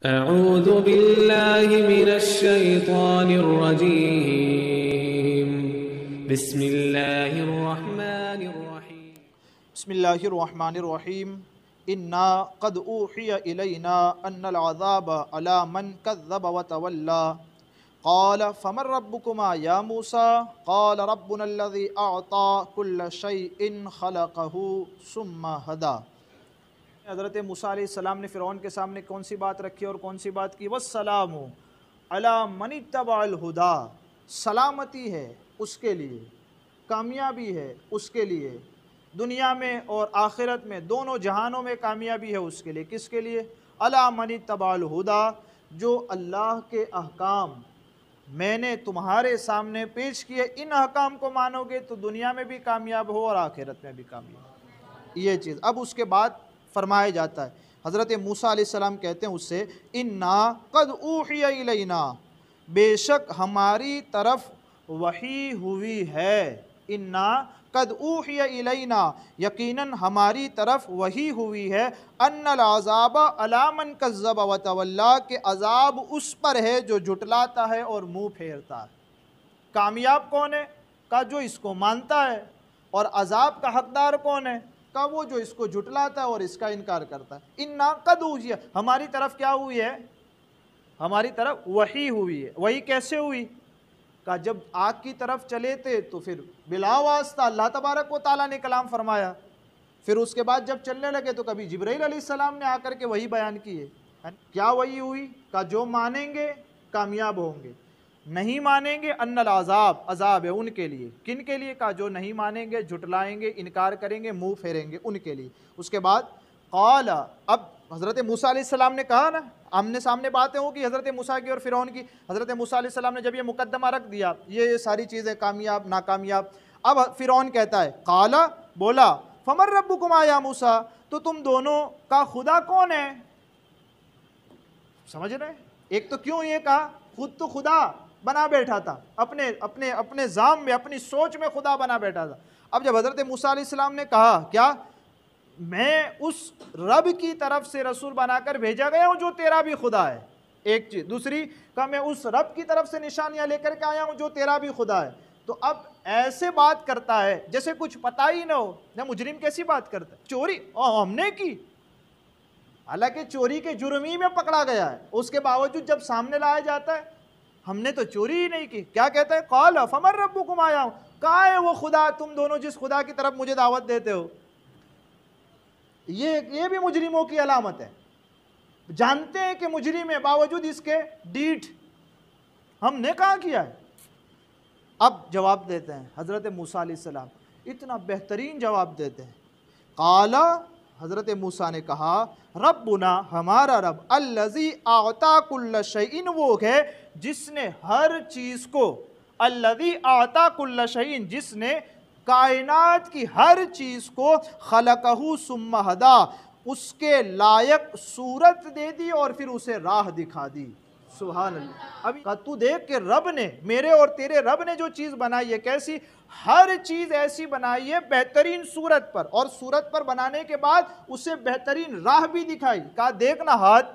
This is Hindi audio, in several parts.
أعوذ بالله من الشيطان الرجيم بسم الله الرحمن الرحيم بسم الله الرحمن الرحيم إنا قد أوحي إلينا أن العذاب على من كذب وتولى قال فمن ربكما يا موسى قال ربنا الذي أعطى كل شيء خلقه ثم هدى हज़रत मूसा ने फ़िरौन के सामने कौन सी बात रखी और कौन सी बात की वसलाम अला तबालहुदा सलामती है उसके लिए कामयाबी है उसके लिए दुनिया में और आखिरत में दोनों जहानों में कामयाबी है उसके लिए किसके लिए अला तबालहुदा जो अल्लाह के अहकाम मैंने तुम्हारे सामने पेश किए इन अहकाम को मानोगे तो दुनिया में भी कामयाब हो और आखिरत में भी कामयाब ये चीज़ अब उसके बाद फरमाया जाता है हज़रत मूसा कहते हैं उससे इन्ना कद ऊना बेशक हमारी तरफ वही हुई है इन्ना कद ऊना यकीनन हमारी तरफ वही हुई है अनल अजाब अलामन कज़ब वतवल्ला के अजाब उस पर है जो जुटलाता है और मुंह फेरता है कामयाब कौन है का जो इसको मानता है और अजाब का हकदार कौन है का वो जो इसको जुटलाता है और इसका इनकार करता है इन नाकद हुई हमारी तरफ क्या हुई है हमारी तरफ वही हुई है वही कैसे हुई का जब आग की तरफ चले थे तो फिर बिलावास्ता अल्लाह तबारक व ताली ने कलाम फरमाया फिर उसके बाद जब चलने लगे तो कभी जबरील सलाम ने आकर के वही बयान किए क्या वही हुई का जो मानेंगे कामयाब होंगे नहीं मानेंगे अन्नल अजाब अजाब है उनके लिए किन के लिए कहा जो नहीं मानेंगे झुटलाएंगे इनकार करेंगे मुंह फेरेंगे उनके लिए उसके बाद कौल अब हज़रत मूसा सलाम ने कहा ना आमने सामने बातें होगी हज़रत मूसा की और फ़िरौन की हज़रत मूसा सलाम ने जब ये मुकदमा रख दिया ये सारी चीज़ें कामयाब नाकामयाब अब फ़िरौन कहता है काला बोला फमर रब कुमा या मूसा तो तुम दोनों का खुदा कौन है समझ रहे एक तो क्यों ये कहा खुद तो खुदा बना बैठा था अपने अपने अपने जाम में अपनी सोच में खुदा बना बैठा था अब जब हज़रत मूसा ने कहा क्या मैं उस रब की तरफ से रसूल बनाकर भेजा गया हूँ जो तेरा भी खुदा है एक चीज़ दूसरी कहा मैं उस रब की तरफ से निशानियाँ लेकर के आया हूँ जो तेरा भी खुदा है तो अब ऐसे बात करता है जैसे कुछ पता ही ना हो ना मुजरिम कैसी बात करता है चोरी हमने की हालांकि चोरी के जुर्मी में पकड़ा गया है उसके बावजूद जब सामने लाया जाता है हमने तो चोरी ही नहीं की क्या कहते हैं कॉल ऑफ अमर रबू कुम आया हूँ कहाँ है वो खुदा तुम दोनों जिस खुदा की तरफ मुझे दावत देते हो ये ये भी मुजरिमों की अलामत है जानते हैं कि मुजरिम है बावजूद इसके डीठ हमने कहा किया है अब जवाब देते हैं हज़रत मूसा सलाम इतना बेहतरीन जवाब देते हैं काला हज़रत मूसा ने कहा रबुना हमारा रब अल्लज़ी आताकुल्ल शैन वो है जिसने हर चीज़ को अल्लज़ी आताकुल्ल शैन जिसने कायनात की हर चीज़ को खलकहू सुम्मा हदा उसके लायक सूरत दे दी और फिर उसे राह दिखा दी सुहा अभी तू देख के रब ने मेरे और तेरे रब ने जो चीज़ बनाई है कैसी हर चीज़ ऐसी बनाई है बेहतरीन सूरत पर और सूरत पर बनाने के बाद उसे बेहतरीन राह भी दिखाई कहा देखना हाथ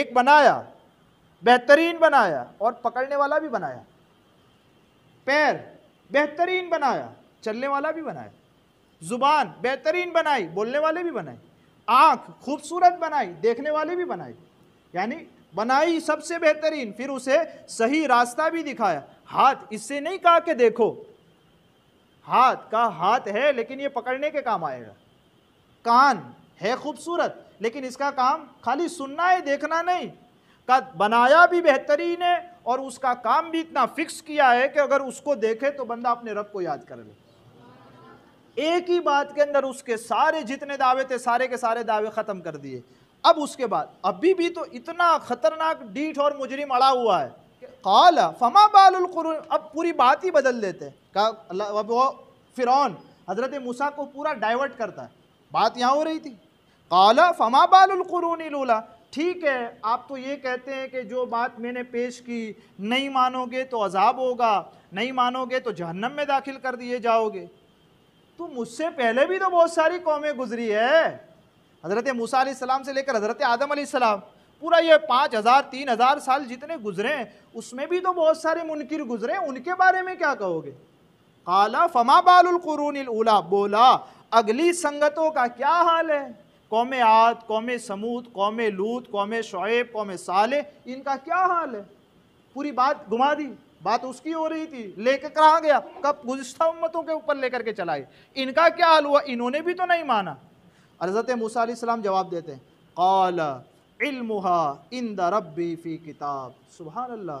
एक बनाया बेहतरीन बनाया और पकड़ने वाला भी बनाया पैर बेहतरीन बनाया चलने वाला भी बनाया ज़ुबान बेहतरीन बनाई बोलने वाले भी बनाए आंख खूबसूरत बनाई देखने वाले भी बनाए यानी बनाई सबसे बेहतरीन फिर उसे सही रास्ता भी दिखाया हाथ इससे नहीं कहा कि देखो हाथ का हाथ है लेकिन ये पकड़ने के काम आएगा कान है खूबसूरत लेकिन इसका काम खाली सुनना है देखना नहीं का बनाया भी बेहतरीन है और उसका काम भी इतना फिक्स किया है कि अगर उसको देखे तो बंदा अपने रब को याद कर ले एक ही बात के अंदर उसके सारे जितने दावे थे सारे के सारे दावे ख़त्म कर दिए अब उसके बाद अभी भी तो इतना ख़तरनाक डीठ और मुजरिम अड़ा हुआ है कॉल फमा बालकुरून अब पूरी बात ही बदल देते हैं अब वो हज़रत मूसा को पूरा डाइवर्ट करता है बात यहाँ हो रही थी काला फमा बालकुरून लूला ठीक है आप तो ये कहते हैं कि जो बात मैंने पेश की नहीं मानोगे तो अजाब होगा नहीं मानोगे तो जहन्नम में दाखिल कर दिए जाओगे तो मुझसे पहले भी तो बहुत सारी कौमें गुजरी है हज़रत मूसा सलाम से लेकर हज़रत आदम सलाम पूरा ये पाँच हज़ार तीन हज़ार साल जितने गुजरे हैं उसमें भी तो बहुत सारे मुनकर गुजरे उनके बारे में क्या कहोगे काला फमा उला बोला अगली संगतों का क्या हाल है कौम आद कौम समूद कौम लूत कौम शुएब कौम साले इनका क्या हाल है पूरी बात घुमा दी बात उसकी हो रही थी लेकर कहा गया कब गुजस्ता उम्मतों के ऊपर लेकर के चलाई इनका क्या हाल हुआ इन्होंने भी तो नहीं माना हज़रत मूसा जवाब देते हैं कौल इल्महा इन द रबी फ़ी किताब सुबहान अल्लाह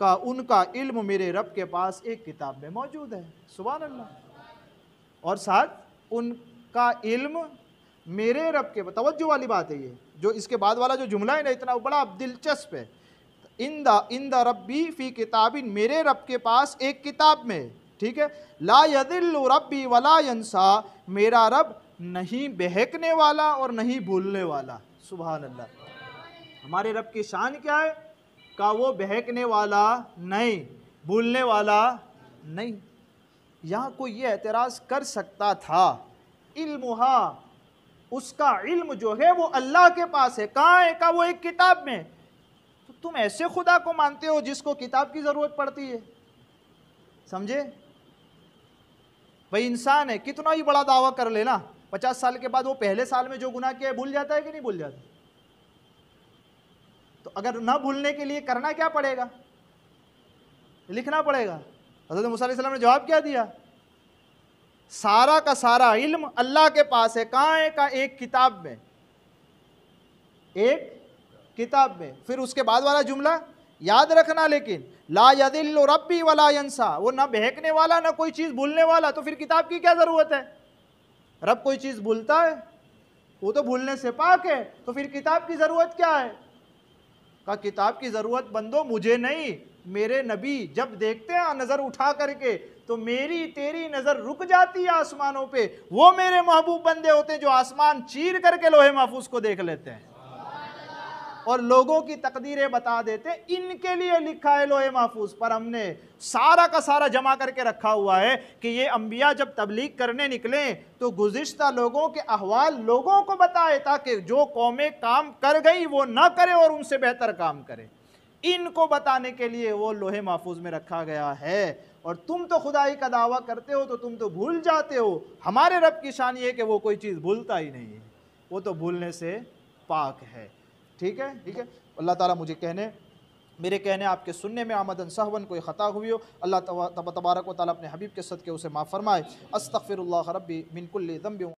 का उनका इल्म मेरे रब के पास एक किताब में मौजूद है सुबहान अल्लाह और साथ उनका इल्म मेरे रब के तवज्जो वाली बात है ये जो इसके बाद वाला जो जुमला है ना इतना बड़ा दिलचस्प है इन द इन द रबी फ़ी किताबिन मेरे रब के पास एक किताब में ठीक है ला यदिल रबी वला यंसा मेरा रब नहीं बहकने वाला और नहीं भूलने वाला सुबह अल्लाह हमारे रब की शान क्या है का वो बहकने वाला नहीं भूलने वाला नहीं यहाँ कोई ये एतराज़ कर सकता था इल्म उसका इल्म जो है वो अल्लाह के पास है कहाँ है का वो एक किताब में तो तुम ऐसे खुदा को मानते हो जिसको किताब की ज़रूरत पड़ती है समझे भाई इंसान है कितना ही बड़ा दावा कर लेना पचास साल के बाद वो पहले साल में जो गुना किया है भूल जाता है कि नहीं भूल जाता तो अगर न भूलने के लिए करना क्या पड़ेगा लिखना पड़ेगा हजरत मुसलम ने जवाब क्या दिया सारा का सारा इल्म अल्लाह के पास है कहाँ का एक किताब में एक किताब में फिर उसके बाद वाला जुमला याद रखना लेकिन ला यदिल रबी वाला वो ना बहकने वाला ना कोई चीज़ भूलने वाला तो फिर किताब की क्या ज़रूरत है रब कोई चीज़ भूलता है वो तो भूलने से पाक है तो फिर किताब की ज़रूरत क्या है का किताब की ज़रूरत बंदो मुझे नहीं मेरे नबी जब देखते हैं नज़र उठा करके तो मेरी तेरी नज़र रुक जाती है आसमानों पे वो मेरे महबूब बंदे होते हैं जो आसमान चीर करके लोहे महफूज को देख लेते हैं और लोगों की तकदीरें बता देते इनके लिए लिखा है लोहे महफूज पर हमने सारा का सारा जमा करके रखा हुआ है कि ये अम्बिया जब तबलीग करने निकले तो गुज्त लोगों के अहवाल लोगों को बताए ताकि जो कौमें काम कर गई वो ना करे और उनसे बेहतर काम करे इनको बताने के लिए वो लोहे महफूज में रखा गया है और तुम तो खुदाई का दावा करते हो तो तुम तो भूल जाते हो हमारे रब की शान ये कि वो कोई चीज़ भूलता ही नहीं है वो तो भूलने से पाक है ठीक है ठीक है अल्लाह ताला मुझे कहने मेरे कहने आपके सुनने में आमदन सहवन कोई ख़ता हुई हो अल्लाह तबारक व अपने हबीब के सद के उसे माफ़ फरमाए अस्तफ़िर रबी मिनकुल्ल दम्बी